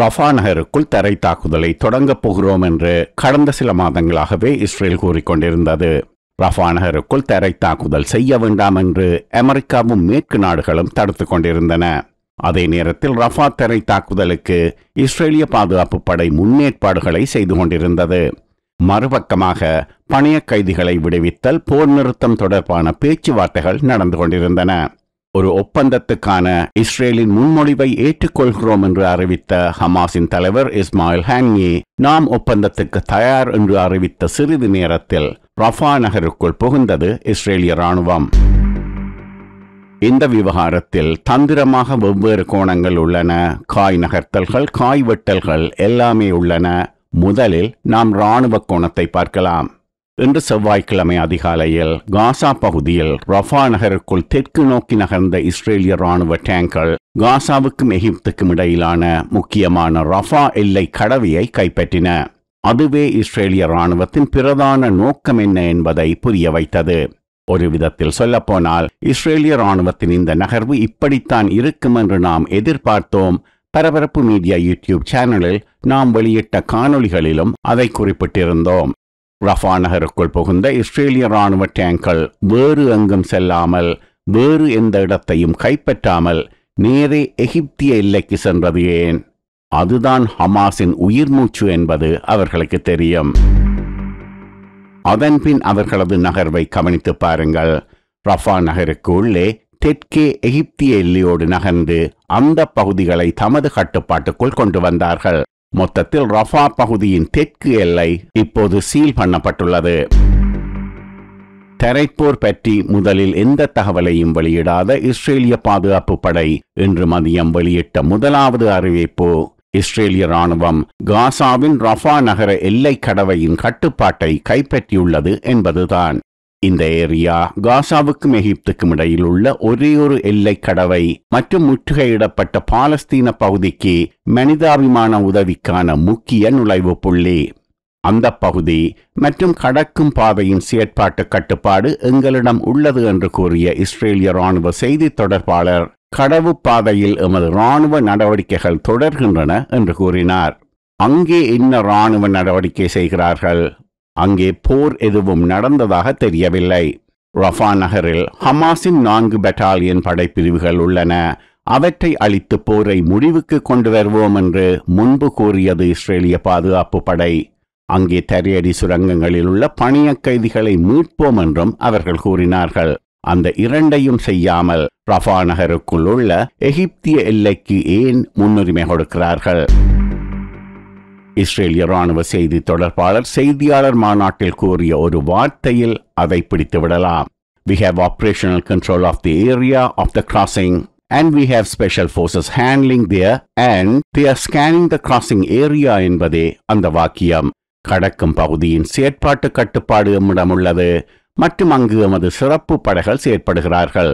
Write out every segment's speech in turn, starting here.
Rafah நகருக்குள் தரை தாக்குதலை தொடங்கப் போகிறோம் என்று கடந்த சில மாதங்களாகவே இஸ்ரேல் கூறிக்கொண்டிருந்தது ரஃபா நகருக்குள் தரை தாக்குதல் செய்ய வேண்டாம் என்று அமெரிக்காவும் மேற்கு நாடுகளும் தடுத்து கொண்டிருந்தன அதே நேரத்தில் ரஃபா தரை தாக்குதலுக்கு இஸ்ரேலிய பாதுகாப்பு படை முன்னேற்பாடுகளை செய்து கொண்டிருந்தது மறுபக்கமாக பணைய கைதிகளை விடுவித்தல் போர் நிறுத்தம் தொடர்பான பேச்சுவார்த்தைகள் நடந்து கொண்டிருந்தன ஒரு ஒப்பந்தத்துக்கான இஸ்ரேலின் முன்மொழிவை ஏற்றுக்கொள்கிறோம் என்று அறிவித்த ஹமாஸின் தலைவர் இஸ்மாயில் ஹான்யி நாம் ஒப்பந்தத்துக்கு தயார் என்று அறிவித்த சிறிது நேரத்தில் ரஃபா நகருக்குள் புகுந்தது இஸ்ரேலிய ராணுவம் இந்த விவகாரத்தில் தந்திரமாக வெவ்வேறு கோணங்கள் உள்ளன காய் நகர்த்தல்கள் காய் வெட்டல்கள் எல்லாமே உள்ளன முதலில் நாம் இராணுவ கோணத்தை பார்க்கலாம் இன்று செவ்வாய்க்கிழமை அதிகாலையில் காசா பகுதியில் ரஃபா நகருக்குள் தெற்கு நோக்கி நகர்ந்த இஸ்ரேலிய ராணுவ டேங்கர் காசாவுக்கும் எகிப்துக்கும் இடையிலான முக்கியமான ரஃபா எல்லை கடவையை கைப்பற்றின அதுவே இஸ்ரேலிய ராணுவத்தின் பிரதான நோக்கம் என்ன என்பதை புரிய வைத்தது ஒரு விதத்தில் சொல்லப்போனால் இஸ்ரேலிய ராணுவத்தின் இந்த நகர்வு இப்படித்தான் இருக்கும் என்று நாம் எதிர்பார்த்தோம் பரபரப்பு மீடியா யூடியூப் சேனலில் நாம் வெளியிட்ட காணொளிகளிலும் அதை குறிப்பிட்டிருந்தோம் ரஃபா நகருக்குள் புகுந்த இஸ்ரேலிய இராணுவ டேங்கள் வேறு எங்கும் செல்லாமல் வேறு எந்த இடத்தையும் கைப்பற்றாமல் நேரே எகிப்திய எல்லைக்கு சென்றது ஏன் அதுதான் ஹமாஸின் உயிர் மூச்சு என்பது அவர்களுக்கு தெரியும் அதன்பின் அவர்களது நகர்வை கவனித்து பாருங்கள் ரஃபா நகருக்கு உள்ளே தெற்கே எகிப்திய எல்லையோடு நகர்ந்து அந்த பகுதிகளை தமது கட்டுப்பாட்டுக்குள் கொண்டு வந்தார்கள் மொத்தத்தில் ரஃபா பகுதியின் தெற்கு எல்லை இப்போது சீல் பண்ணப்பட்டுள்ளது தரைப்போர் பற்றி முதலில் எந்த தகவலையும் வெளியிடாத இஸ்ரேலிய பாதுகாப்பு படை இன்று மதியம் வெளியிட்ட முதலாவது அறிவிப்பு இஸ்ரேலிய ராணுவம் காசாவின் ரஃபா நகர எல்லை கடவையின் கட்டுப்பாட்டை கைப்பற்றியுள்ளது என்பதுதான் இந்த ஏரியா காசாவுக்கும் எகிப்துக்கும் இடையில் உள்ள ஒரே ஒரு எல்லை கடவை மற்றும் முற்றுகையிடப்பட்ட பாலஸ்தீன பகுதிக்கு மனிதாபிமான உதவிக்கான முக்கிய நுழைவு புள்ளி அந்த பகுதி மற்றும் கடக்கும் பாதையின் செயற்பாட்டு கட்டுப்பாடு எங்களிடம் உள்ளது என்று கூறிய இஸ்ரேலிய ராணுவ செய்தி தொடர்பாளர் கடவு பாதையில் எமது ராணுவ நடவடிக்கைகள் தொடர்கின்றன என்று கூறினார் அங்கே என்ன ராணுவ நடவடிக்கை செய்கிறார்கள் அங்கே போர் எதுவும் நடந்ததாக தெரியவில்லை ரஃபா நகரில் ஹமாஸின் நான்கு பெட்டாலியன் படைப்பிரிவுகள் உள்ளன அவற்றை அழித்து போரை முடிவுக்கு கொண்டு வருவோம் என்று முன்பு கூறியது இஸ்ரேலிய பாதுகாப்பு படை அங்கே தரையடி சுரங்கங்களில் உள்ள பணிய கைதிகளை மீட்போம் என்றும் அவர்கள் கூறினார்கள் அந்த இரண்டையும் செய்யாமல் ரஃபா நகருக்குள் உள்ள எகிப்திய எல்லைக்கு ஏன் முன்னுரிமை கொடுக்கிறார்கள் இஸ்ரேலிய ராணுவ செய்தி தொடர்பாளர் செய்தியாளர் மாநாட்டில் கூறிய ஒரு வார்த்தையில் அதை பிடித்துவிடலாம் we have operational control of the area of the crossing and we have special forces handling there and they are scanning the crossing area என்பதே அந்த வாக்கியம் கடக்கும் பகுதியின் செயற்பாட்டு கட்டுப்பாடு எம்மிடம் உள்ளது மற்றும் அங்கு எமது சிறப்பு படைகள் செயற்படுகிறார்கள்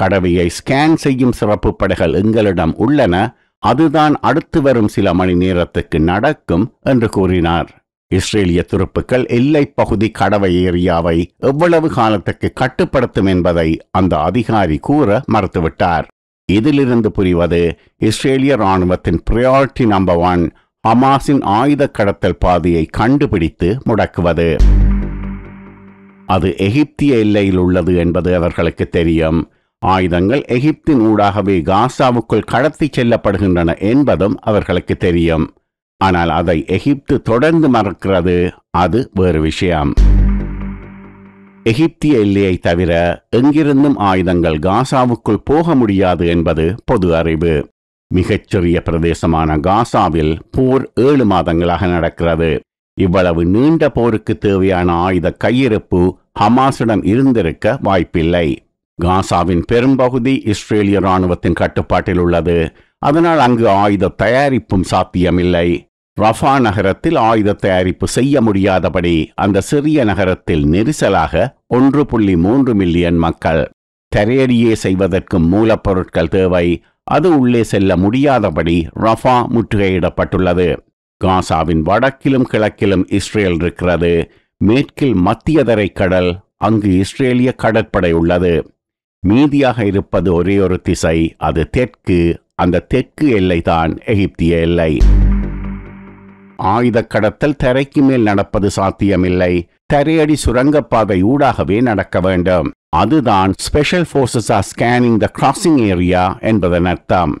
கடவையை ஸ்கேன் செய்யும் சிறப்பு படைகள் எங்களிடம் உள்ளன அதுதான் அடுத்து வரும் சில மணி நேரத்துக்கு நடக்கும் என்று கூறினார் இஸ்ரேலிய துருப்புக்கள் எல்லை பகுதி கடவை ஏரியாவை எவ்வளவு காலத்துக்கு கட்டுப்படுத்தும் என்பதை அந்த அதிகாரி கூற மறுத்துவிட்டார் இதிலிருந்து புரிவது இஸ்ரேலிய ராணுவத்தின் பிரையாரிட்டி நம்பர் ஒன் ஹமாஸின் ஆயுத கடத்தல் பாதையை கண்டுபிடித்து முடக்குவது அது எகிப்திய எல்லையில் உள்ளது என்பது அவர்களுக்கு தெரியும் ஆயுதங்கள் எகிப்தின் ஊடாகவே காசாவுக்குள் கடத்தி செல்லப்படுகின்றன என்பதும் அவர்களுக்கு தெரியும் ஆனால் அதை எகிப்து தொடர்ந்து மறக்கிறது அது வேறு விஷயம் எகிப்திய எல்லையை தவிர எங்கிருந்தும் ஆயுதங்கள் காசாவுக்குள் போக முடியாது என்பது பொது அறிவு மிகச்சிறிய பிரதேசமான காசாவில் போர் ஏழு மாதங்களாக நடக்கிறது இவ்வளவு நீண்ட போருக்கு தேவையான ஆயுத கையிருப்பு ஹமாஸிடம் இருந்திருக்க வாய்ப்பில்லை காசாவின் பெரும்பகுதி இஸ்ரேலிய இராணுவத்தின் கட்டுப்பாட்டில் உள்ளது அதனால் அங்கு ஆயுத தயாரிப்பும் சாத்தியமில்லை ரஃபா நகரத்தில் ஆயுத தயாரிப்பு செய்ய முடியாதபடி அந்த சிறிய நகரத்தில் நெரிசலாக ஒன்று புள்ளி மூன்று மில்லியன் மக்கள் தரையடியே செய்வதற்கு மூலப்பொருட்கள் தேவை அது உள்ளே செல்ல முடியாதபடி ரஃபா முற்றுகையிடப்பட்டுள்ளது காசாவின் வடக்கிலும் கிழக்கிலும் இஸ்ரேல் இருக்கிறது மேற்கில் மத்திய தரை கடல் அங்கு இஸ்ரேலிய கடற்படை உள்ளது மீதியாக இருப்பது ஒரே ஒரு திசை அது தெற்கு அந்த தெற்கு எல்லை தான் எகிப்திய எல்லை ஆயுத கடத்தல் தரைக்கு மேல் நடப்பது சாத்தியமில்லை தரையடி சுரங்கப்பாதை ஊடாகவே நடக்க வேண்டும் அதுதான் special forces are scanning the crossing area என்பதன் அர்த்தம்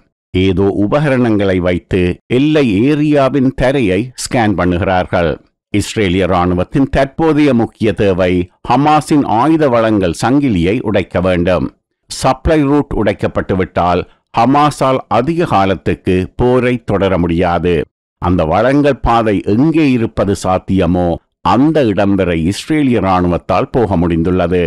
ஏதோ உபகரணங்களை வைத்து எல்லை ஏரியாவின் தரையை ஸ்கேன் பண்ணுகிறார்கள் இஸ்ரேலிய ராணுவத்தின் தற்போதைய முக்கிய தேவை ஹமாஸின் ஆயுத வளங்கள் சங்கிலியை உடைக்க வேண்டும் சப்ளை ரூட் உடைக்கப்பட்டுவிட்டால் ஹமாஸால் அதிக காலத்துக்கு போரை தொடர முடியாது அந்த வளங்கள் பாதை எங்கே இருப்பது சாத்தியமோ அந்த இடம் வரை இஸ்ரேலிய ராணுவத்தால் போக முடிந்துள்ளது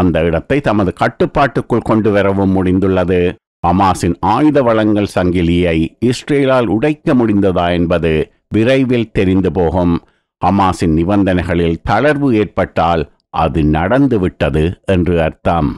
அந்த இடத்தை தமது கட்டுப்பாட்டுக்குள் கொண்டு வரவும் முடிந்துள்ளது ஹமாஸின் ஆயுத வளங்கள் சங்கிலியை இஸ்ரேலால் உடைக்க முடிந்ததா என்பது விரைவில் தெரிந்து போகும் ஹமாஸின் நிபந்தனைகளில் தளர்வு ஏற்பட்டால் அது நடந்துவிட்டது என்று அர்த்தம்